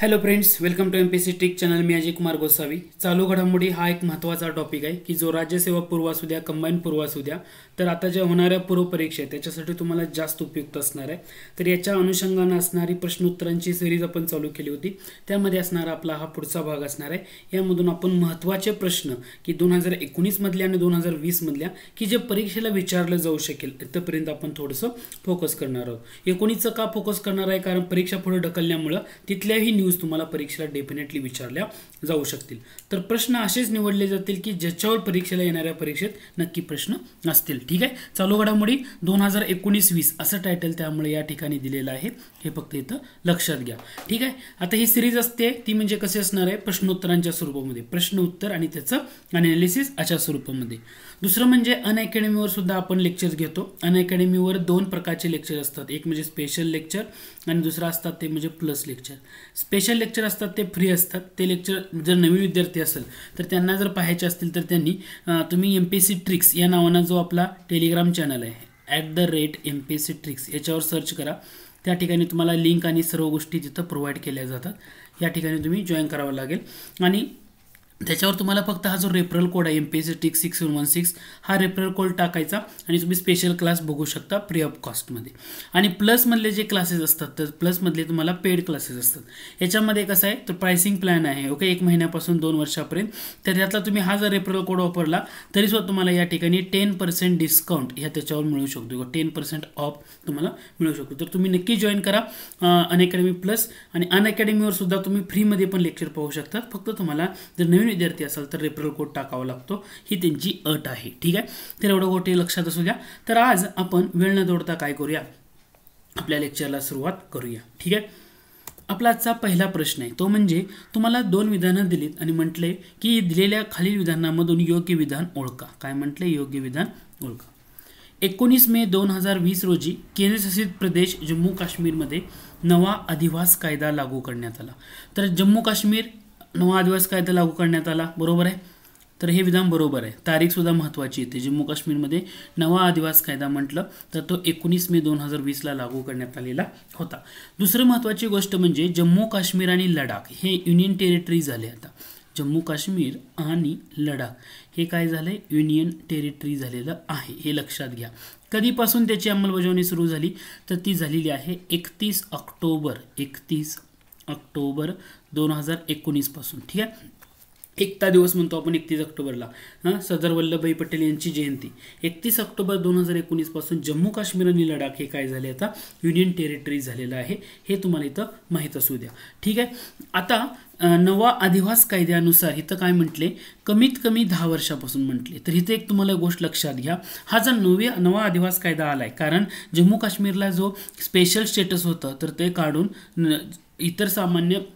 hello friends welcome to M P C trick channel मी अजय कुमार गोसावी चालू घडामोडी हा एक महत्त्वाचा टॉपिक आहे की जो राज्यसेवा पूर्व असू द्या कंबाईन पूर्व असू द्या तर आता ज्या होणाऱ्या पूर्वपरीक्षा आहे त्याच्यासाठी तुम्हाला जास्त उपयुक्त असणार आहे तर याच्या अनुषंगानं असणारी प्रश्नोत्तरांची सिरीज आपण चालू केली होती त्यामध्ये असणारा आपला हा पुढचा भाग असणार आहे यामधून आपण महत्त्वाचे प्रश्न की दोन हजार एकोणीसमधल्या आणि दोन हजार वीसमधल्या की जे परीक्षेला विचारलं जाऊ शकेल इथंपर्यंत आपण थोडंसं फोकस करणार आहोत एकोणीसचं का फोकस करणार आहे कारण परीक्षा पुढे ढकलल्यामुळं तिथल्याही यूज तुम्हाला परीक्षेला डेफिनेटली विचारल्या जाऊ शकतील तर प्रश्न असेच निवडले जातील की ज्याच्यावर परीक्षेला येणाऱ्या परीक्षेत नक्की प्रश्न असतील ठीक आहे चालू घडामोडी दोन हजार एकोणीस वीस असं टायटल त्यामुळे या ठिकाणी दिलेलं आहे हे फक्त इथं लक्षात घ्या ठीक आहे आता ही सिरीज असते ती म्हणजे कशी असणार आहे प्रश्नोत्तरांच्या स्वरूपामध्ये प्रश्न उत्तर आणि त्याचं अनालिसिस अशा स्वरूपामध्ये दुसरं म्हणजे अनअकॅडमीवर सुद्धा आपण लेक्चर्स घेतो अनअकॅडमीवर दोन प्रकारचे लेक्चर असतात एक म्हणजे स्पेशल लेक्चर आणि दुसरं असतात ते म्हणजे प्लस लेक्चर स्पेशल लेक्चर असतात ते फ्री असतात ते लेक्चर जर नवीन विद्यार्थी असेल तर त्यांना जर पाहायचे असतील तर त्यांनी तुम्ही एम पी सी ट्रिक्स या नावानं जो आपला टेलिग्राम चॅनल आहे at the rate M P C tricks याच्यावर सर्च करा त्या ठिकाणी तुम्हाला लिंक आणि सर्व गोष्टी तिथं प्रोव्हाइड केल्या जातात या ठिकाणी तुम्ही जॉईन करावं लागेल आणि त्याच्यावर तुम्हाला फक्त हा जो रेफरल कोड आहे M P S tick six one six हा रेफरल कोड टाकायचा आणि तुम्ही स्पेशल क्लास बघू शकता फ्री ऑफ कॉस्टमध्ये आणि प्लसमधले जे क्लासेस असतात तर प्लसमधले तुम्हाला पेड क्लासेस असतात याच्यामध्ये कसं आहे तर प्रायसिंग प्लॅन आहे ओके एक महिन्यापासून दोन वर्षापर्यंत तर यातला तुम्ही हा जर रेफरल कोड वापरला तरी सुद्धा तुम्हाला या ठिकाणी टेन पर्सेंट डिस्काउंट ह्या त्याच्यावर मिळू शकतो टेन पर्सेंट ऑफ तुम्हाला मिळू शकतो तर तुम्ही नक्की जॉईन करा अनअकॅडमी प्लस आणि अनअकॅडमीवर सुद्धा तुम्ही फ्रीमध्ये पण लेक्चर पाहू शकतात फक्त तुम्हाला जर नवीन नवीन विद्यार्थी असाल तर रेफरल कोड टाकावा लागतो ही त्यांची अट आहे ठीक आहे तर एवढं गोटे लक्षात असू द्या तर आज आपण वेळ न दोडता काय करूया आपल्या लेक्चरला सुरुवात करूया ठीक आहे आपला आजचा पहिला प्रश्न आहे तो म्हणजे तुम्हाला दोन विधानं दिलीत आणि म्हटले की दिलेल्या खालील विधानामधून योग्य विधान ओळखा काय म्हटले योग्य विधान ओळखा एकोणीस मे दोन हजार वीस रोजी केंद्रशासित प्रदेश जम्मू काश्मीरमध्ये नवा अधिवास कायदा लागू करण्यात आला तर जम्मू काश्मीर नवा आदिवासी कायदा लागू करण्यात आला बरोबर आहे तर हे विधान बरोबर आहे तारीखसुद्धा महत्त्वाची येते जम्मू काश्मीरमध्ये नवा आदिवास कायदा म्हटलं तर तो एकोणीस मे दोन हजार वीसला लागू करण्यात आलेला होता दुसरं महत्त्वाची गोष्ट म्हणजे जम्मू काश्मीर आणि लडाख हे युनियन टेरिटरी झाले आता जम्मू काश्मीर आणि लडाख हे काय झालं आहे युनियन टेरिटरी झालेलं आहे हे लक्षात घ्या कधीपासून त्याची अंमलबजावणी सुरू झाली तर ती झालेली आहे एकतीस ऑक्टोबर एकतीस ऑक्टोबर दोन हजार एकोणीसपासून ठीक आहे एकता दिवस म्हणतो आपण एकतीस ऑक्टोबरला हां सरदार वल्लभभाई पटेल यांची जयंती एकतीस ऑक्टोबर दोन हजार एकोणीसपासून जम्मू काश्मीर आणि लडाख हे काय झाले आता युनियन टेरिटरी झालेलं आहे हे तुम्हाला इथं माहीत असू द्या ठीक आहे आता नवा अधिवास कायद्यानुसार इथं काय म्हटले कमीत कमी दहा वर्षापासून म्हटले तर इथं एक तुम्हाला गोष्ट लक्षात घ्या हा जर नवी नवा अधिवास कायदा आला आहे कारण जम्मू काश्मीरला जो स्पेशल स्टेटस होतं तर ते काढून इतर सामान्य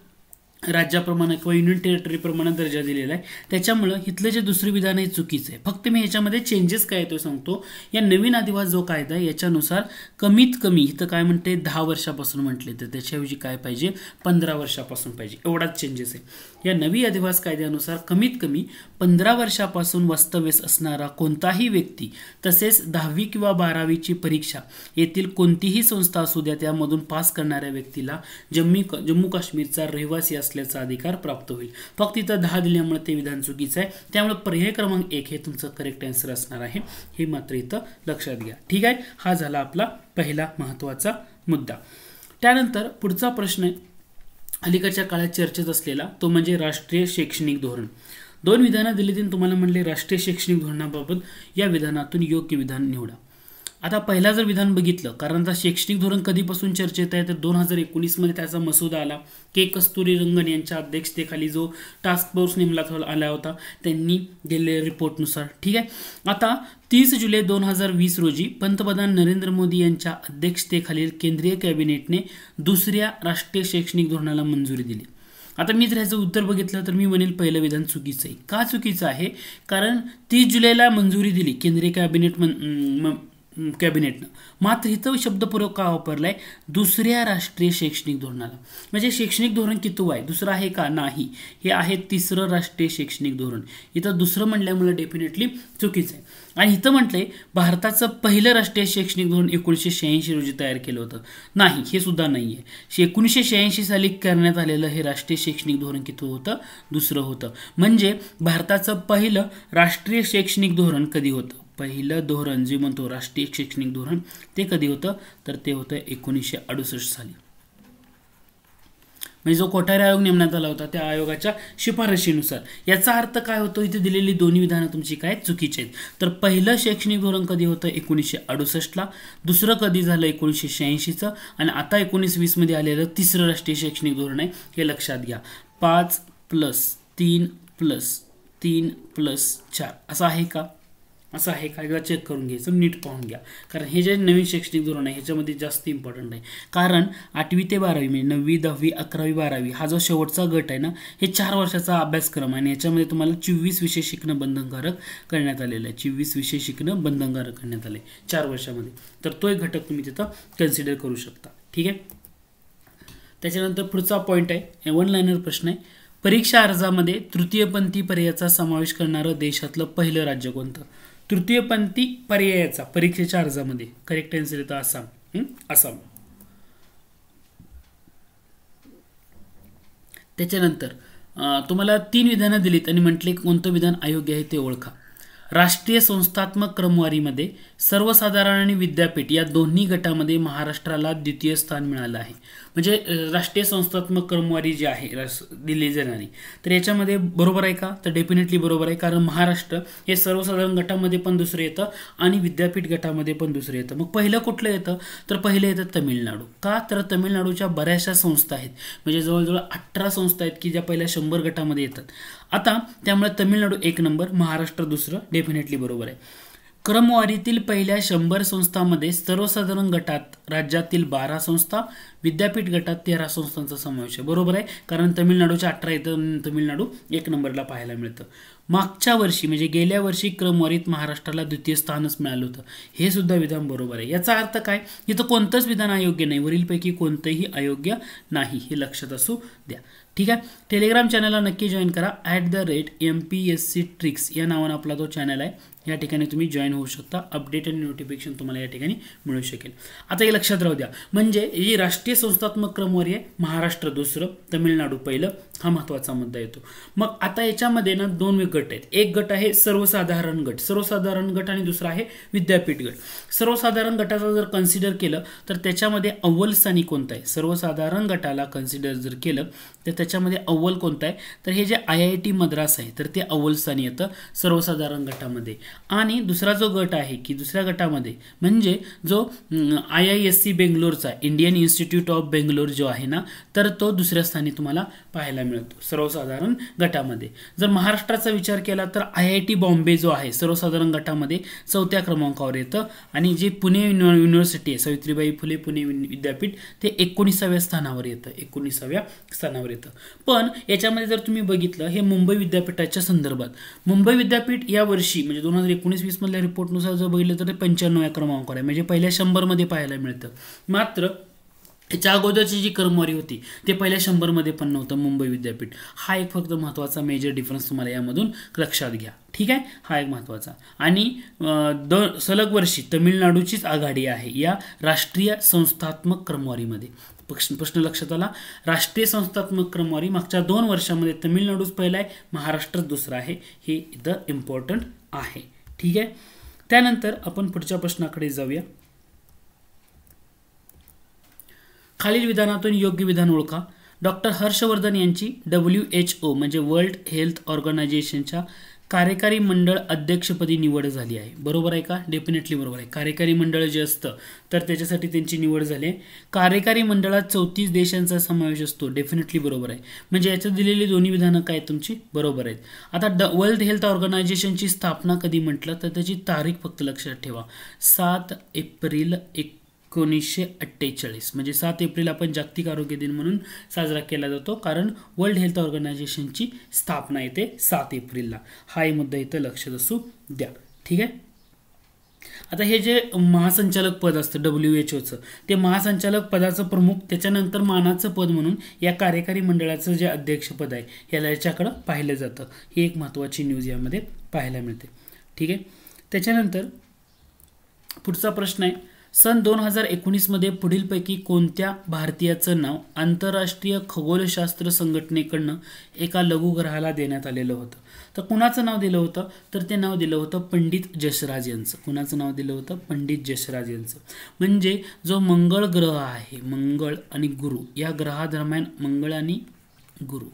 राज्याप्रमाणे किंवा युनियन टेरिटरीप्रमाणे दर्जा दिलेला आहे त्याच्यामुळं इथलं जे दुसरं विधान आहे चुकीचं आहे फक्त मी याच्यामध्ये चेंजेस काय येतो सांगतो या नवीन आदिवास जो कायदा आहे याच्यानुसार कमीत कमी इथं काय म्हणते दहा वर्षापासून म्हटले तर त्याच्याऐवजी काय पाहिजे पंधरा वर्षापासून पाहिजे एवढाच चेंजेस आहे या नवी अधिवास कायद्यानुसार कमीत कमी पंधरा वर्षापासून वास्तव्यस असणारा कोणताही व्यक्ती तसेच दहावी किंवा बारावीची परीक्षा येथील कोणतीही संस्था असू द्या त्यामधून पास करणाऱ्या व्यक्तीला जम्मू जम्मू काश्मीरचा रहिवासी असल्याचा अधिकार प्राप्त होईल फक्त इथं दहा दिल्यामुळे ते विधान चुकीचं आहे त्यामुळे पर्याय क्रमांक एक हे तुमचं करेक्ट आन्सर असणार आहे हे मात्र इथं लक्षात घ्या ठीक आहे हा झाला आपला पहिला महत्त्वाचा मुद्दा त्यानंतर पुढचा प्रश्न अलीकडच्या काळात चर्चेत असलेला तो म्हणजे राष्ट्रीय शैक्षणिक धोरण दोन विधानं दिली तुम्हाला म्हणले राष्ट्रीय शैक्षणिक धोरणाबाबत या विधानातून योग्य विधान निवडा आता पहिला जर विधान बघितलं कारण आता शैक्षणिक धोरण कधीपासून चर्चेत आहे तर दोन हजार एकोणीसमध्ये त्याचा मसुदा आला के कस्तुरी रंगन यांच्या अध्यक्षतेखाली जो टास्क फोर्स नेमला आला होता त्यांनी दिलेल्या रिपोर्टनुसार ठीक आहे आता तीस जुलै दोन हजार वीस रोजी पंतप्रधान नरेंद्र मोदी यांच्या अध्यक्षतेखालील केंद्रीय कॅबिनेटने दुसऱ्या राष्ट्रीय शैक्षणिक धोरणाला मंजुरी दिली आता मी जर ह्याचं उत्तर बघितलं तर मी म्हणेल पहिलं विधान चुकीचं आहे का चुकीचं आहे कारण तीस जुलैला मंजुरी दिली केंद्रीय कॅबिनेट मन कॅबिनेटनं मात्र इथं शब्दप्रयोग का वापरलाय दुसऱ्या राष्ट्रीय शैक्षणिक धोरणाला म्हणजे शैक्षणिक धोरण किती आहे दुसरं आहे का नाही हे आहे तिसरं राष्ट्रीय शैक्षणिक धोरण इथं दुसरं म्हणल्यामुळे डेफिनेटली चुकीचं आहे आणि इथं म्हटलंय भारताचं पहिलं राष्ट्रीय शैक्षणिक धोरण एकोणीसशे शहाऐंशी रोजी तयार केलं होतं नाही हे सुद्धा नाही आहे एकोणीसशे शहाऐंशी साली करण्यात आलेलं हे राष्ट्रीय शैक्षणिक धोरण किती होतं दुसरं होतं म्हणजे भारताचं पहिलं राष्ट्रीय शैक्षणिक धोरण कधी होतं पहिलं धोरण जे म्हणतो राष्ट्रीय शैक्षणिक धोरण ते कधी होतं तर ते होतं एकोणीसशे अडुसष्ट साली म्हणजे जो कोठारी आयोग नेमण्यात आला होता त्या आयोगाच्या शिफारशीनुसार याचा अर्थ काय होतो इथे दिलेली दोन्ही विधानं तुमची काय चुकीची आहेत तर पहिलं शैक्षणिक धोरण कधी होतं एकोणीसशे अडुसष्टला दुसरं कधी झालं एकोणीसशे शहाऐंशीचं आणि आता एकोणीस वीसमध्ये आलेलं तिसरं राष्ट्रीय शैक्षणिक धोरण आहे हे लक्षात घ्या पाच प्लस तीन प्लस तीन प्लस चार असं आहे का असं आहे का एकदा चेक करून घ्यायचं नीट पाहून घ्या कारण हे जे नवीन शैक्षणिक धोरण आहे ह्याच्यामध्ये जास्त इम्पॉर्टंट आहे कारण आठवी ते बारावी म्हणजे नववी दहावी अकरावी बारावी हा जो शेवटचा गट आहे ना हे चार वर्षाचा अभ्यासक्रम आहे आणि याच्यामध्ये तुम्हाला चोवीस विषय शिकणं बंधनकारक करण्यात आलेलं आहे चोवीस विषय शिकणं बंधनकारक करण्यात आहे चार वर्षामध्ये तर तो एक घटक तुम्ही तिथं कन्सिडर करू शकता ठीक आहे त्याच्यानंतर पुढचा पॉईंट आहे वन लाईनर प्रश्न आहे परीक्षा अर्जामध्ये तृतीयपंथी पर्यायाचा समावेश करणारं देशातलं पहिलं राज्य कोणतं तृतीयपंथी पर्यायाचा परीक्षेच्या अर्जामध्ये करेक्ट आन्सर येतो आसाम आसाम त्याच्यानंतर तुम्हाला तीन विधानं दिलीत आणि म्हटले कोणतं विधान अयोग्य आहे ते ओळखा राष्ट्रीय संस्थात्मक क्रमवारीमध्ये सर्वसाधारण आणि विद्यापीठ या दोन्ही गटामध्ये महाराष्ट्राला द्वितीय स्थान मिळालं आहे म्हणजे राष्ट्रीय संस्थात्मक क्रमवारी जी आहे दिली जाणारी तर याच्यामध्ये बरोबर आहे का तर डेफिनेटली बरोबर आहे कारण महाराष्ट्र हे सर्वसाधारण गटामध्ये पण दुसरं येतं आणि विद्यापीठ गटामध्ये पण दुसरं येतं मग पहिलं कुठलं येतं तर पहिलं येतं तमिळनाडू का तर तमिळनाडूच्या बऱ्याचशा संस्था आहेत म्हणजे जवळजवळ अठरा संस्था आहेत की ज्या पहिल्या शंभर गटामध्ये येतात आता त्यामुळे तमिळनाडू एक नंबर महाराष्ट्र दुसरं डेफिनेटली बरोबर आहे क्रमवारीतील पहिल्या शंभर संस्थांमध्ये सर्वसाधारण गटात राज्यातील बारा संस्था विद्यापीठ गटात तेरा संस्थांचा समावेश आहे बरोबर आहे कारण तमिळनाडूच्या अठरा इथं तमिळनाडू एक नंबरला पाहायला मिळतं मागच्या वर्षी म्हणजे गेल्या वर्षी क्रमवारीत महाराष्ट्राला द्वितीय स्थानच मिळालं होतं हे सुद्धा विधान बरोबर आहे याचा अर्थ काय इथं कोणतंच विधान अयोग्य नाही वरीलपैकी कोणतंही अयोग्य नाही हे लक्षात असू द्या ठीक आहे टेलिग्राम चॅनलला नक्की जॉईन करा at the rate M P S C tricks या नावानं आपला तो चॅनल आहे या ठिकाणी तुम्ही जॉईन होऊ शकता अपडेट आणि नोटिफिकेशन तुम्हाला या ठिकाणी मिळू शकेल आता हे लक्षात राहू द्या म्हणजे ही राष्ट्रीय संस्थात्मक क्रमवारी आहे महाराष्ट्र दुसरं तमिळनाडू पहिलं हा महत्त्वाचा मुद्दा येतो मग आता याच्यामध्ये ना दोन गट आहेत एक गट आहे सर्वसाधारण गट सर्वसाधारण गट आणि दुसरा आहे विद्यापीठ गट सर्वसाधारण गटाचा जर कन्सिडर केलं तर त्याच्यामध्ये अव्वल स्थानी कोणता आहे सर्वसाधारण गटाला कन्सिडर जर केलं तर त्याच्यामध्ये अव्वल कोणता आहे तर हे जे आय आय टी मद्रास आहे तर ते अव्वल स्थानी येतं सर्वसाधारण गटामध्ये आणि दुसरा जो गट आहे की दुसऱ्या गटामध्ये म्हणजे जो आय आय एस सी बेंगलोरचा इंडियन इन्स्टिट्यूट ऑफ बेंगलोर जो आहे ना तर तो दुसऱ्या स्थानी तुम्हाला पाहायला मिळतो सर्वसाधारण गटामध्ये जर महाराष्ट्राचा विचार केला तर आय आय टी बॉम्बे जो आहे सर्वसाधारण गटामध्ये चौथ्या क्रमांकावर येतं आणि जे पुणे युनिव्हर्सिटी आहे सावित्रीबाई फुले पुणे विद्यापीठ ते एकोणीसाव्या स्थानावर येतं एकोणीसाव्या स्थानावर येतं पण याच्यामध्ये जर तुम्ही बघितलं हे मुंबई विद्यापीठाच्या संदर्भात मुंबई विद्यापीठ या वर्षी म्हणजे दोन हजार एकोणीस वीसमधल्या रिपोर्टनुसार जर बघितलं तर ते पंच्याण्णव क्रमांकावर आहे म्हणजे पहिल्या शंभरमध्ये पाहायला मिळतं मात्र याच्या अगोदरची जी क्रमवारी होती ते पहिल्या शंभरमध्ये पण नव्हतं मुंबई विद्यापीठ हा एक फक्त महत्त्वाचा मेजर डिफरन्स तुम्हाला यामधून लक्षात घ्या ठीक आहे हा एक महत्त्वाचा आणि द सलग वर्षी तमिळनाडूचीच आघाडी आहे या राष्ट्रीय संस्थात्मक क्रमवारीमध्ये प्रश्न लक्षात आला राष्ट्रीय संस्थात्मक क्रमवारी मागच्या दोन वर्षामध्ये तमिळनाडूच पहिला आहे महाराष्ट्र दुसरा आहे हे द इम्पॉर्टंट आहे ठीक आहे त्यानंतर आपण पुढच्या प्रश्नाकडे जाऊया खालील विधानातून योग्य विधान ओळखा डॉक्टर हर्षवर्धन यांची डब्ल्यू एच ओ म्हणजे वर्ल्ड हेल्थ ऑर्गनायझेशनच्या कार्यकारी मंडळ अध्यक्षपदी निवड झाली आहे बरोबर आहे का डेफिनेटली बरोबर आहे कार्यकारी मंडळ जे असतं तर त्याच्यासाठी त्यांची निवड झाली आहे कार्यकारी मंडळात चौतीस देशांचा समावेश असतो डेफिनेटली बरोबर आहे म्हणजे याच्यात दिलेली दोन्ही विधानं काय तुमची बरोबर आहेत आता ड वर्ल्ड हेल्थ ऑर्गनायझेशनची स्थापना कधी म्हटलं तर त्याची तारीख फक्त लक्षात ठेवा सात एप्रिल एक एकोणीसशे अठ्ठेचाळीस म्हणजे सात एप्रिल आपण जागतिक आरोग्य दिन म्हणून साजरा केला जातो कारण वर्ल्ड हेल्थ ऑर्गनायझेशनची स्थापना येते सात एप्रिलला हा मुद्दा इथं लक्षात असू द्या ठीक आहे आता हे जे महासंचालक पद असतं डब्ल्यू एच ओचं ते महासंचालक पदाचं प्रमुख त्याच्यानंतर मानाचं पद म्हणून या कार्यकारी मंडळाचं जे अध्यक्षपद आहे याला याच्याकडं पाहिलं जातं ही एक महत्त्वाची न्यूज यामध्ये पाहायला मिळते ठीक आहे त्याच्यानंतर पुढचा प्रश्न आहे सन दोन हजार एकोणीसमध्ये पुढीलपैकी कोणत्या भारतीयाचं नाव आंतरराष्ट्रीय खगोलशास्त्र संघटनेकडनं एका लघुग्रहाला देण्यात आलेलं होतं तर कुणाचं नाव दिलं होतं तर ते नाव दिलं होतं पंडित जसराज यांचं कुणाचं नाव दिलं होतं पंडित जसराज यांचं म्हणजे जो मंगळ ग्रह आहे मंगळ आणि गुरु या ग्रहादरम्यान मंगळ आणि गुरु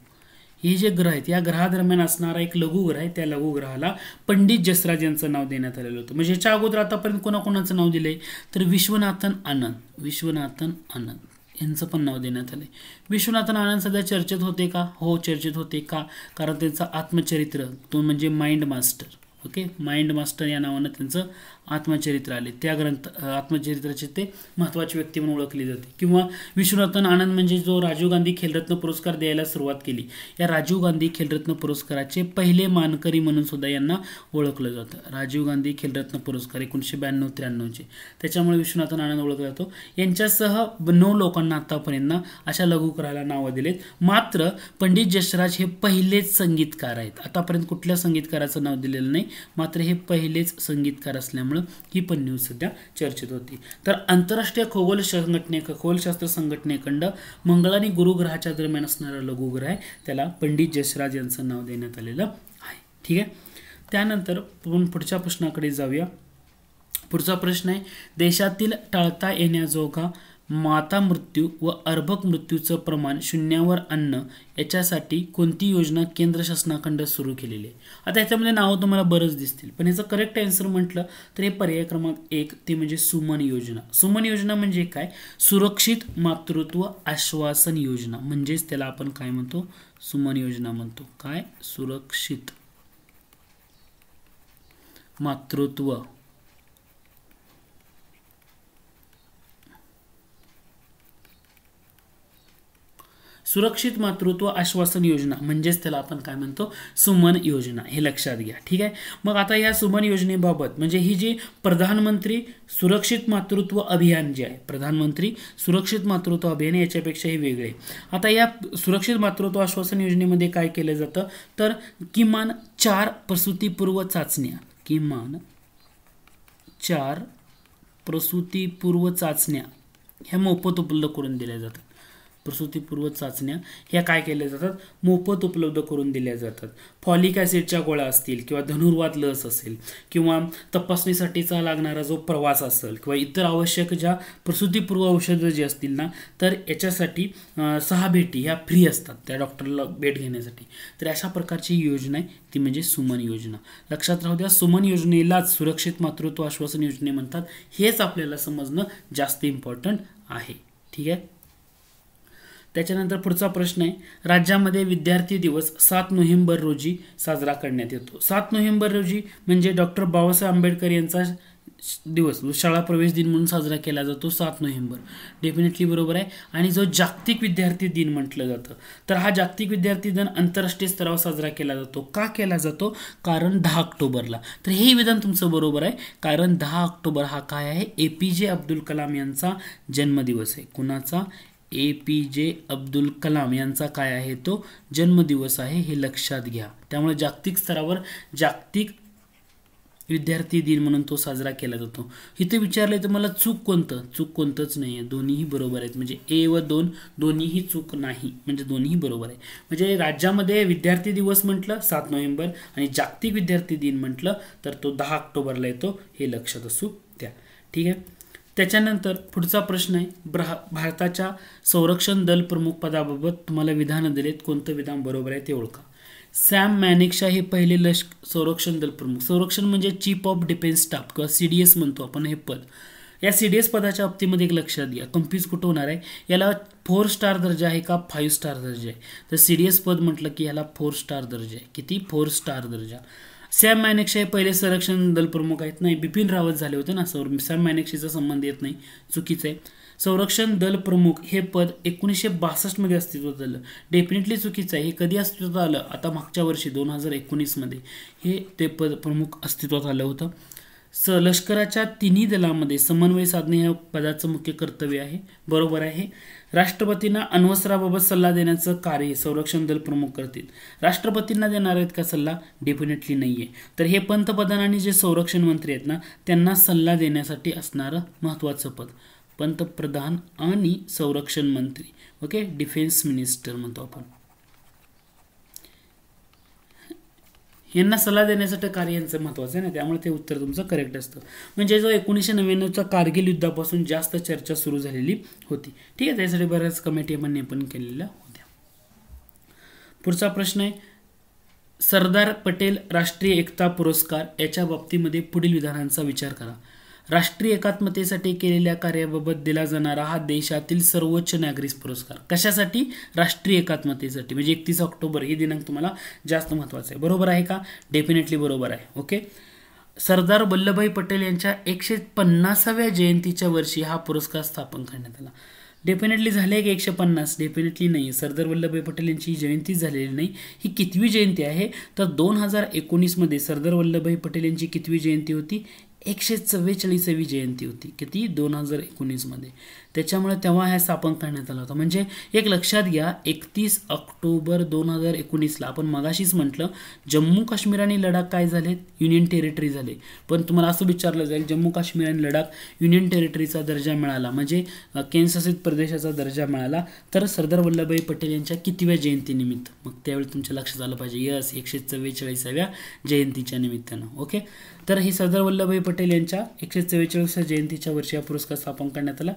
हे जे ग्रह आहेत या ग्रहादरम्यान असणारा एक लघुग्रह आहे त्या लघुग्रहाला पंडित जसराज यांचं नाव देण्यात आलेलं होतं म्हणजे याच्या अगोदर आतापर्यंत कोणाकोणाचं नाव दिलं आहे तर विश्वनाथन आनंद विश्वनाथन आनंद यांचं पण नाव देण्यात आलं विश्वनाथन आनंद सध्या चर्चेत होते का हो चर्चेत होते का कारण त्यांचं आत्मचरित्र तो म्हणजे mind master okay mind master या नावानं त्यांचं आत्मचरित्र आले त्या ग्रंथ आत्मचरित्राचे ते महत्त्वाची व्यक्ती म्हणून ओळखली जाते किंवा विश्वनाथन आनंद म्हणजे जो राजीव गांधी खेलरत्न पुरस्कार द्यायला सुरुवात केली या राजीव गांधी खेलरत्न पुरस्काराचे पहिले मानकरी म्हणून सुद्धा यांना ओळखलं जातं राजीव गांधी खेलरत्न पुरस्कार एकोणीसशे ब्याण्णव त्र्याण्णवचे त्याच्यामुळे विश्वनाथन आनंद ओळखला जातो यांच्यासह नऊ लोकांना आतापर्यंत अशा लघुकराला नावं दिलेत मात्र पंडित जसराज हे पहिलेच संगीतकार आहेत आतापर्यंत कुठल्या संगीतकाराचं नाव दिलेलं नाही मात्र हे पहिलेच संगीतकार असल्यामुळे असल्यामुळं ही पण न्यूज सध्या चर्चेत होती तर आंतरराष्ट्रीय खगोल संघटने खगोलशास्त्र संघटनेकंड मंगळ आणि गुरुग्रहाच्या दरम्यान असणारा लघुग्रह आहे त्याला पंडित जसराज यांचं नाव देण्यात आलेलं आहे ठीक आहे त्यानंतर पुढच्या प्रश्नाकडे जाऊया पुढचा प्रश्न आहे देशातील टाळता येण्याजोगा माता मृत्यू व अर्भक मृत्यूचं प्रमाण शून्यावर आणणं याच्यासाठी कोणती योजना केंद्र शासनाखंड सुरू केलेली आहे आता याच्यामध्ये नावं तुम्हाला बरंच दिसतील पण याचं करेक्ट आन्सर म्हटलं तर हे पर्याय क्रमांक एक ते म्हणजे सुमन योजना सुमन योजना म्हणजे काय सुरक्षित मातृत्व आश्वासन योजना म्हणजेच त्याला आपण काय म्हणतो सुमन योजना म्हणतो काय सुरक्षित मातृत्व सुरक्षित मातृत्व आश्वासन योजना म्हणजेच त्याला आपण काय म्हणतो सुमन योजना हे लक्षात घ्या ठीक आहे मग आता या सुमन योजनेबाबत म्हणजे ही जी प्रधानमंत्री सुरक्षित मातृत्व अभियान जे आहे प्रधानमंत्री सुरक्षित मातृत्व अभियान याच्यापेक्षा हे वेगळे आता या सुरक्षित मातृत्व आश्वासन योजनेमध्ये काय केलं जातं तर किमान चार प्रसूतीपूर्व चाचण्या किमान चार प्रसूतीपूर्व चाचण्या ह्या मोफत उपलब्ध करून दिल्या जातात प्रसूतीपूर्व चाचण्या ह्या काय केल्या जातात मोफत उपलब्ध करून दिल्या जातात फॉलिक ॲसिडच्या गोळ्या असतील किंवा धनुर्वाद लस असेल किंवा तपासणीसाठीचा लागणारा जो प्रवास असेल किंवा इतर आवश्यक ज्या प्रसूतीपूर्व औषधं जी असतील ना तर याच्यासाठी सहा भेटी ह्या फ्री असतात त्या डॉक्टरला भेट घेण्यासाठी तर अशा प्रकारची योजना आहे ती म्हणजे सुमन योजना लक्षात राहू द्या सुमन योजनेलाच सुरक्षित मातृत्व आश्वासन योजने म्हणतात हेच आपल्याला समजणं जास्त इम्पॉर्टंट आहे ठीक आहे त्याच्यानंतर पुढचा प्रश्न आहे राज्यामध्ये विद्यार्थी दिवस सात नोव्हेंबर रोजी साजरा करण्यात येतो सात नोव्हेंबर रोजी म्हणजे डॉक्टर बाबासाहेब आंबेडकर यांचा दिवस शाळा प्रवेश दिन म्हणून साजरा केला जातो सात नोव्हेंबर डेफिनेटली बरोबर आहे आणि जो जागतिक विद्यार्थी दिन म्हटलं जातं तर हा जागतिक विद्यार्थी दिन आंतरराष्ट्रीय स्तरावर साजरा केला जातो का केला जातो कारण दहा ऑक्टोबरला तर हे विधान तुमचं बरोबर आहे कारण दहा ऑक्टोबर हा काय आहे ए पी जे अब्दुल कलाम यांचा जन्मदिवस आहे कुणाचा ए पी जे अब्दुल कलाम यांचा काय आहे तो जन्मदिवस आहे हे लक्षात घ्या त्यामुळे जागतिक स्तरावर जागतिक विद्यार्थी दिन म्हणून तो साजरा केला जातो इथे विचारले तर मला चूक कोणतं चूक कोणतंच नाही आहे दोन्हीही बरोबर आहेत म्हणजे ए व दोन दोन्हीही चूक नाही म्हणजे दोन्हीही बरोबर आहे म्हणजे राज्यामध्ये विद्यार्थी दिवस म्हटलं सात नोव्हेंबर आणि जागतिक विद्यार्थी दिन म्हटलं तर तो दहा ऑक्टोबरला येतो हे लक्षात असू द्या ठीक आहे त्याच्यानंतर पुढचा प्रश्न आहे ब्रहा भारताच्या संरक्षण दल प्रमुख पदाबाबत तुम्हाला विधानं दिलेत कोणतं विधान बरोबर आहे ते ओळखा सॅम मॅनिकशा हे पहिले लष्क संरक्षण दल प्रमुख संरक्षण म्हणजे चीफ ऑफ डिफेन्स स्टाफ किंवा सी डी एस म्हणतो आपण हे पद या सी डी एस पदाच्या बाबतीमध्ये एक लक्षात घ्या कम्प्युज कुठं होणार आहे याला फोर स्टार दर्जा आहे का फाईव्ह स्टार दर्जा आहे तर सी डी एस पद म्हटलं की याला फोर स्टार दर्जा आहे किती फोर स्टार दर्जा सॅम हे पहिले संरक्षण दल प्रमुख आहेत नाही बिपिन रावत झाले होते ना सौर सॅम मायनेक्षेचा संबंध येत नाही चुकीचं आहे संरक्षण दल प्रमुख हे पद एकोणीसशे बासष्टमध्ये अस्तित्वात आलं डेफिनेटली चुकीचं आहे हे कधी अस्तित्वात आलं आता मागच्या वर्षी दोन हजार एकोणीसमध्ये हे ते पद प्रमुख अस्तित्वात आलं होतं स लष्कराच्या तिन्ही दलामध्ये समन्वय साधणे हे पदाचं मुख्य कर्तव्य आहे बरोबर आहे राष्ट्रपतींना अण्वस्त्राबाबत सल्ला देण्याचं कार्य संरक्षण दल प्रमुख करतील राष्ट्रपतींना देणार आहेत का सल्ला डेफिनेटली नाही आहे तर हे पंतप्रधान आणि जे संरक्षण मंत्री आहेत ना त्यांना सल्ला देण्यासाठी असणारं महत्त्वाचं पद पंतप्रधान आणि संरक्षण मंत्री ओके डिफेन्स मिनिस्टर म्हणतो आपण यांना सल्ला देण्यासाठी यांचं महत्वाचं आहे ना त्यामुळे ते उत्तर तुमचं करेक्ट असतं म्हणजे जो एकोणीसशे नव्याण्णवचा कारगिल युद्धापासून जास्त चर्चा सुरू झालेली होती ठीक आहे त्यासाठी बऱ्याच कमेटी पण पण केलेल्या होत्या पुढचा प्रश्न आहे सरदार पटेल राष्ट्रीय एकता पुरस्कार याच्या बाबतीमध्ये पुढील विधानांचा विचार करा राष्ट्रीय एकात्मतेसाठी केलेल्या कार्याबाबत दिला जाणारा हा देशातील सर्वोच्च नागरिक पुरस्कार कशासाठी राष्ट्रीय एकात्मतेसाठी म्हणजे एकतीस ऑक्टोबर हे दिनांक तुम्हाला जास्त महत्त्वाचं आहे बरोबर आहे का डेफिनेटली बरोबर आहे ओके सरदार वल्लभभाई पटेल यांच्या एकशे पन्नासाव्या जयंतीच्या वर्षी हा पुरस्कार स्थापन करण्यात आला डेफिनेटली झाले की एकशे पन्नास डेफिनेटली नाही सरदार वल्लभभाई पटेल यांची जयंती झालेली नाही ही कितवी जयंती आहे तर दोन हजार एकोणीसमध्ये सरदार वल्लभभाई पटेल यांची कितवी जयंती होती एकशे चव्वेचाळीसावी जयंती होती किती दोन हजार एकोणीसमध्ये त्याच्यामुळे तेव्हा ह्या स्थापन करण्यात आला होता म्हणजे एक लक्षात घ्या एकतीस ऑक्टोबर दोन हजार एकोणीसला आपण मगाशीच म्हटलं जम्मू काश्मीर आणि लडाख काय झालेत युनियन टेरिटरी झाले पण तुम्हाला असं विचारलं जाईल जम्मू काश्मीर आणि लडाख युनियन टेरिटरीचा दर्जा मिळाला म्हणजे केंद्रशासित प्रदेशाचा दर्जा मिळाला तर सरदार वल्लभभाई पटेल यांच्या कितव्या जयंतीनिमित्त मग त्यावेळी तुमच्या लक्षात आलं पाहिजे यस एकशे चव्वेचाळीसाव्या जयंतीच्या निमित्तानं ओके तर हे सरदार वल्लभभाई पटेल यांच्या एकशे चव्वेचाळीसव्या जयंतीच्या वर्षी हा पुरस्कार स्थापन करण्यात आला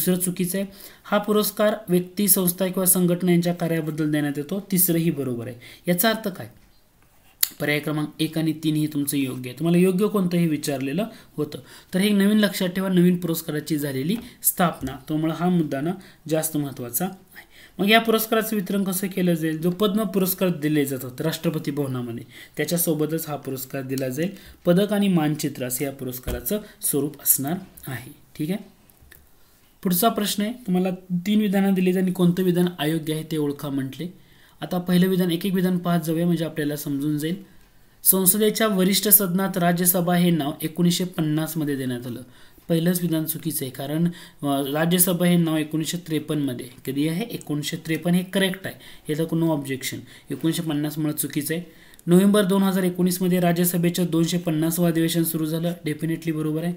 दुसरं चुकीचं आहे हा पुरस्कार व्यक्ती संस्था किंवा संघटना यांच्या कार्याबद्दल देण्यात येतो तिसरंही बरोबर आहे याचा अर्थ काय पर्याय क्रमांक एक आणि तीन हे तुमचं योग्य आहे तुम्हाला योग्य कोणतंही विचारलेलं होतं तर हे नवीन लक्षात ठेवा नवीन पुरस्काराची झालेली स्थापना त्यामुळे हा मुद्दा ना जास्त महत्त्वाचा आहे मग या पुरस्काराचं वितरण कसं केलं जाईल जो पद्म पुरस्कार दिले जातात राष्ट्रपती भवनामध्ये त्याच्यासोबतच हा पुरस्कार दिला जाईल पदक आणि मानचित्र असं या पुरस्काराचं स्वरूप असणार आहे ठीक आहे पुढचा प्रश्न आहे तुम्हाला तीन विधानं दिली आणि कोणतं विधान अयोग्य आहे ते ओळखा म्हटले आता पहिलं विधान एक एक विधान पाहत जाऊया म्हणजे आपल्याला समजून जाईल संसदेच्या वरिष्ठ सदनात राज्यसभा हे नाव एकोणीसशे पन्नासमध्ये देण्यात आलं पहिलंच विधान चुकीचं आहे कारण राज्यसभा हे नाव एकोणीसशे त्रेपन्नमध्ये कधी आहे एकोणीसशे त्रेपन्न हे करेक्ट आहे याचा नो ऑब्जेक्शन एकोणीसशे पन्नासमुळे चुकीचं आहे नोव्हेंबर दोन हजार एकोणीसमध्ये राज्यसभेचं दोनशे पन्नासवं अधिवेशन सुरू झालं डेफिनेटली बरोबर आहे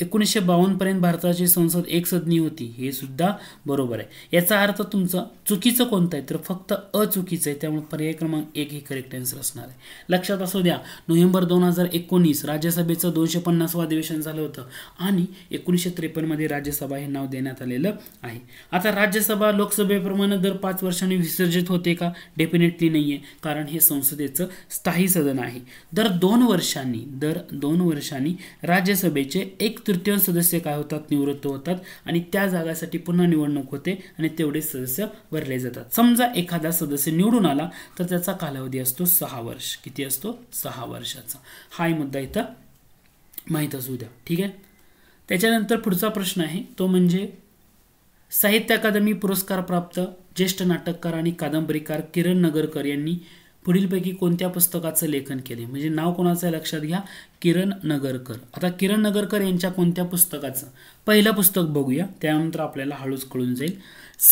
एकोणीसशे बावन्नपर्यंत भारताची संसद एक सदनी होती हे सुद्धा बरोबर आहे याचा अर्थ तुमचं चुकीचं कोणतं आहे तर फक्त अचुकीचं आहे त्यामुळे पर्याय क्रमांक एक हे करेक्ट आन्सर असणार आहे लक्षात असू द्या नोव्हेंबर दोन हजार एकोणीस राज्यसभेचं दोनशे पन्नासवं अधिवेशन झालं होतं आणि एकोणीसशे त्रेपन्नमध्ये राज्यसभा हे नाव देण्यात आलेलं आहे आता राज्यसभा लोकसभेप्रमाणे दर पाच वर्षांनी विसर्जित होते का डेफिनेटली नाही आहे कारण हे संसदेचं स्थायी सदन आहे दर दोन वर्षांनी दर दोन वर्षांनी राज्यसभेचे एक तृतीयांश सदस्य काय होतात निवृत्त होतात आणि त्या जागासाठी पुन्हा निवडणूक होते आणि तेवढे सदस्य भरले जातात समजा एखादा सदस्य निवडून आला तर त्याचा कालावधी असतो सहा वर्ष किती असतो सहा वर्षाचा हाही मुद्दा इथं माहीत असू द्या ठीक आहे त्याच्यानंतर पुढचा प्रश्न आहे तो म्हणजे साहित्य अकादमी पुरस्कार प्राप्त ज्येष्ठ नाटककार आणि कादंबरीकार किरण नगरकर यांनी पुढीलपैकी कोणत्या पुस्तकाचं लेखन केले म्हणजे नाव कोणाचं आहे लक्षात घ्या किरण नगरकर आता किरण नगरकर यांच्या कोणत्या पुस्तकाचं पहिलं पुस्तक बघूया त्यानंतर आपल्याला हळूच कळून जाईल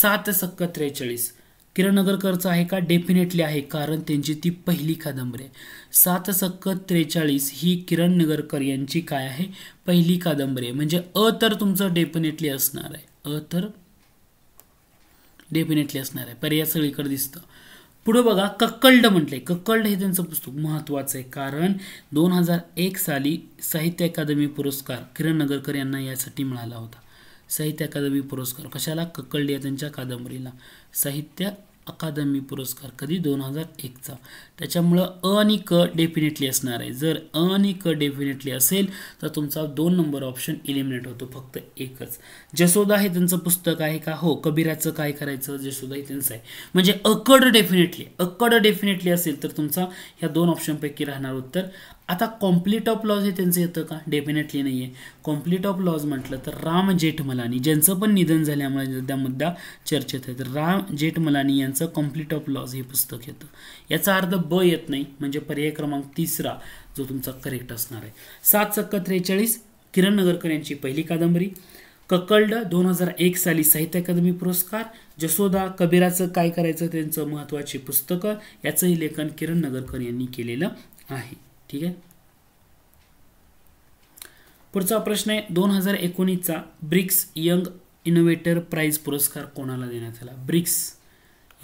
सात सक्क त्रेचाळीस किरण नगरकरचं आहे का डेफिनेटली आहे कारण त्यांची ती पहिली कादंबरी आहे सात सक्क त्रेचाळीस ही किरण नगरकर यांची काय आहे पहिली कादंबरी आहे म्हणजे अ तर तुमचं डेफिनेटली असणार आहे अ तर डेफिनेटली असणार आहे पर्याय सगळीकडे दिसतं पुढं बघा कक्कल्ड म्हटले कक्कल्ड हे त्यांचं पुस्तक महत्त्वाचं आहे कारण दोन हजार एक साली साहित्य अकादमी पुरस्कार किरण नगरकर यांना यासाठी मिळाला होता साहित्य अकादमी पुरस्कार कशाला कक्कल्ड या त्यांच्या कादंबरीला साहित्य अकादमी पुरस्कार कधी दोन हजार एकचा त्याच्यामुळं अ आणि क डेफिनेटली असणार आहे जर अ आणि क डेफिनेटली असेल तर तुमचा दोन नंबर ऑप्शन इलिमिनेट होतो फक्त एकच जसोदा हे त्यांचं पुस्तक आहे का हो कबीराचं काय करायचं जसोदा हे त्यांचं आहे म्हणजे अकड डेफिनेटली अकड डेफिनेटली असेल तर तुमचा ह्या दोन ऑप्शनपैकी राहणार उत्तर आता कॉम्प्लीट ऑफ लॉज हे त्यांचं येतं का डेफिनेटली नाही आहे कॉम्प्लीट ऑफ लॉज म्हटलं तर राम जेठमलानी ज्यांचं पण निधन झाल्यामुळे सध्या मुद्दा चर्चेत आहे तर राम जेठमलानी यांचं कॉम्प्लीट ऑफ लॉज हे पुस्तक येतं याचा अर्थ ब येत नाही म्हणजे पर्याय क्रमांक तिसरा जो तुमचा करेक्ट असणार आहे सात चक्क त्रेचाळीस किरण नगरकर यांची पहिली कादंबरी ककल्ड दोन हजार एक साली साहित्य अकादमी पुरस्कार जसोदा कबीराचं काय करायचं त्यांचं महत्त्वाची पुस्तकं याचंही लेखन किरण नगरकर यांनी केलेलं आहे ठीक आहे पुढचा प्रश्न आहे दोन हजार एकोणीसचा ब्रिक्स यंग इनोव्हेटर प्राईज पुरस्कार कोणाला देण्यात आला ब्रिक्स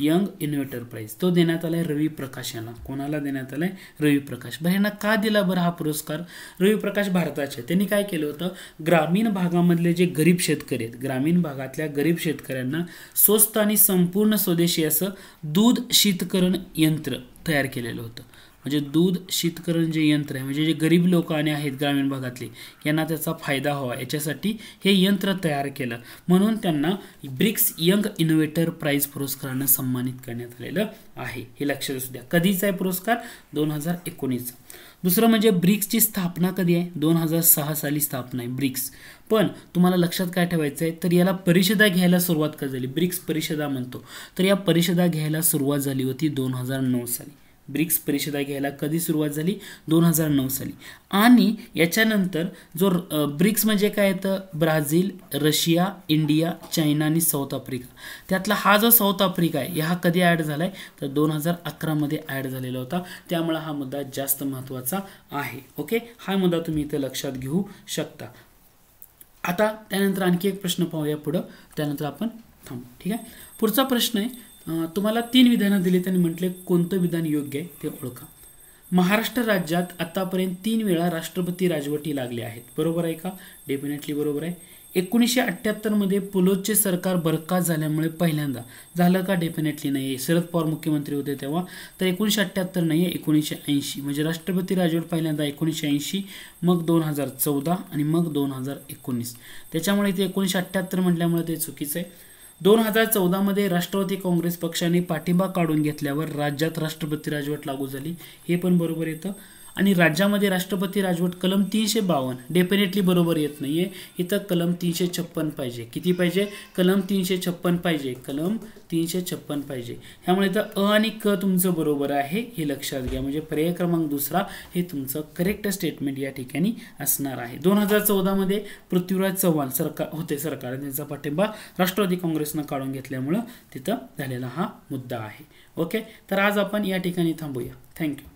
यंग इनोव्हेटर प्राईज तो देण्यात आला रवी प्रकाश यांना कोणाला देण्यात आलाय आहे रवी प्रकाश यांना का दिला बरं हा पुरस्कार रवी प्रकाश भारताचे त्यांनी काय केलं होतं ग्रामीण भागामधले जे गरीब शेतकरी आहेत ग्रामीण भागातल्या गरीब शेतकऱ्यांना स्वस्त आणि संपूर्ण स्वदेशी असं दूध शीतकरण यंत्र तयार केलेलं होतं म्हणजे दूध शीतकरण जे यंत्र आहे म्हणजे जे गरीब आणि आहेत ग्रामीण भागातले यांना त्याचा फायदा हवा याच्यासाठी हे यंत्र तयार केलं म्हणून त्यांना ब्रिक्स यंग इनोव्हेटर प्राईज पुरस्कारानं सन्मानित करण्यात आलेलं आहे हे लक्षात असू द्या कधीचा आहे पुरस्कार दोन हजार एकोणीसचा दुसरं म्हणजे ब्रिक्सची स्थापना कधी आहे दोन हजार सहा साली स्थापना आहे ब्रिक्स पण तुम्हाला लक्षात काय ठेवायचं आहे तर याला परिषदा घ्यायला सुरुवात कधी झाली ब्रिक्स परिषदा म्हणतो तर या परिषदा घ्यायला सुरुवात झाली होती दोन हजार नऊ साली ब्रिक्स परिषदा घ्यायला कधी सुरुवात झाली दोन हजार नऊ साली आणि याच्यानंतर जो ब्रिक्स म्हणजे काय येतं ब्राझील रशिया इंडिया चायना आणि साऊथ आफ्रिका त्यातला हा जो साऊथ आफ्रिका आहे हा कधी ॲड झाला आहे तर दोन हजार अकरामध्ये ॲड झालेला होता त्यामुळे हा मुद्दा जास्त महत्त्वाचा आहे ओके हा मुद्दा तुम्ही इथं लक्षात घेऊ शकता आता त्यानंतर आणखी एक प्रश्न पाहूया पुढं त्यानंतर आपण थांबू ठीक आहे पुढचा प्रश्न आहे तुम्हाला तीन विधानं दिली त्यांनी म्हटले कोणतं विधान योग्य आहे ते ओळखा महाराष्ट्र राज्यात आतापर्यंत तीन वेळा राष्ट्रपती राजवटी लागले आहेत बरोबर आहे का डेफिनेटली बरोबर आहे एकोणीसशे अठ्ठ्याहत्तरमध्ये पुलोतचे सरकार बरखास्त झाल्यामुळे पहिल्यांदा झालं का डेफिनेटली नाही शरद पवार मुख्यमंत्री होते तेव्हा तर एकोणीसशे अठ्ठ्याहत्तर नाही आहे एकोणीसशे ऐंशी म्हणजे राष्ट्रपती राजवट पहिल्यांदा एकोणीसशे ऐंशी मग दोन हजार चौदा आणि मग दोन हजार एकोणीस त्याच्यामुळे ते एकोणीसशे अठ्ठ्याहत्तर म्हटल्यामुळे ते चुकीचं आहे दोन हजार मध्ये राष्ट्रवादी काँग्रेस पक्षाने पाठिंबा काढून घेतल्यावर राज्यात राष्ट्रपती राजवट लागू झाली हे पण बरोबर येतं आणि राज्यामध्ये राष्ट्रपती राजवट कलम तीनशे बावन्न डेफिनेटली बरोबर येत नाही आहे इथं कलम तीनशे छप्पन पाहिजे किती पाहिजे कलम तीनशे छप्पन पाहिजे कलम तीनशे छप्पन पाहिजे ह्यामुळे इथं अ आणि क तुमचं बरोबर आहे हे लक्षात घ्या म्हणजे पर्याय क्रमांक दुसरा हे तुमचं करेक्ट स्टेटमेंट या ठिकाणी असणार आहे दोन हजार चौदामध्ये पृथ्वीराज चव्हाण सरकार होते सरकार त्यांचा पाठिंबा राष्ट्रवादी काँग्रेसनं काढून घेतल्यामुळं तिथं झालेला हा मुद्दा आहे ओके तर आज आपण या ठिकाणी थांबूया थँक्यू